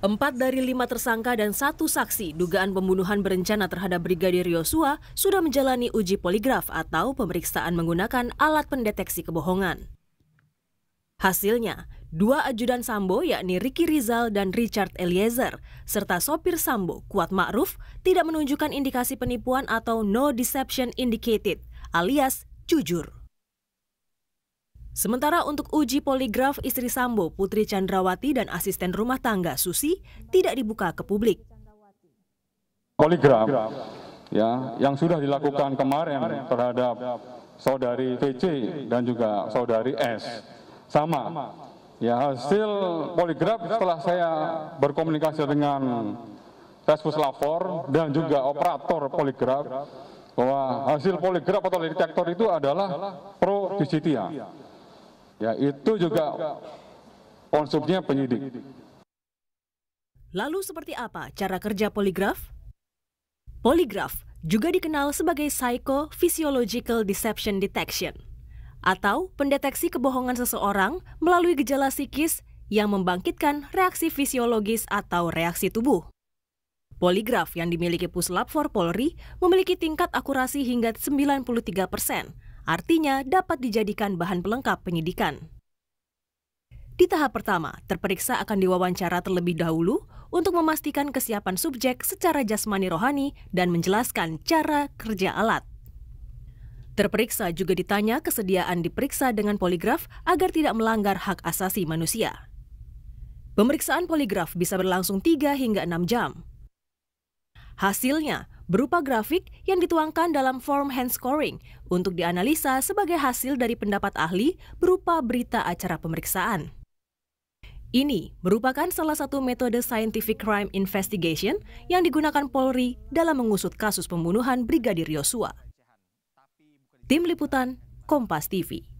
Empat dari lima tersangka dan satu saksi dugaan pembunuhan berencana terhadap Brigadir Yosua sudah menjalani uji poligraf atau pemeriksaan menggunakan alat pendeteksi kebohongan. Hasilnya, dua ajudan Sambo yakni Ricky Rizal dan Richard Eliezer, serta sopir Sambo Kuat Ma'ruf tidak menunjukkan indikasi penipuan atau no deception indicated alias jujur. Sementara untuk uji poligraf istri Sambo, Putri Chandrawati dan asisten rumah tangga Susi tidak dibuka ke publik. Poligraf ya yang sudah dilakukan kemarin terhadap saudari VC dan juga saudari S sama ya hasil poligraf setelah saya berkomunikasi dengan Tespus lapor dan juga operator poligraf bahwa hasil poligraf atau detektor itu adalah pro justitia. Ya, itu juga konsumsinya penyidik. Lalu seperti apa cara kerja poligraf? Poligraf juga dikenal sebagai physiological deception detection atau pendeteksi kebohongan seseorang melalui gejala psikis yang membangkitkan reaksi fisiologis atau reaksi tubuh. Poligraf yang dimiliki Puslapfor for Polri memiliki tingkat akurasi hingga 93 persen, Artinya dapat dijadikan bahan pelengkap penyidikan. Di tahap pertama, terperiksa akan diwawancara terlebih dahulu untuk memastikan kesiapan subjek secara jasmani rohani dan menjelaskan cara kerja alat. Terperiksa juga ditanya kesediaan diperiksa dengan poligraf agar tidak melanggar hak asasi manusia. Pemeriksaan poligraf bisa berlangsung 3 hingga 6 jam. Hasilnya berupa grafik yang dituangkan dalam form hand scoring untuk dianalisa sebagai hasil dari pendapat ahli berupa berita acara pemeriksaan. Ini merupakan salah satu metode scientific crime investigation yang digunakan Polri dalam mengusut kasus pembunuhan Brigadir Yosua. Tim Liputan, Kompas TV.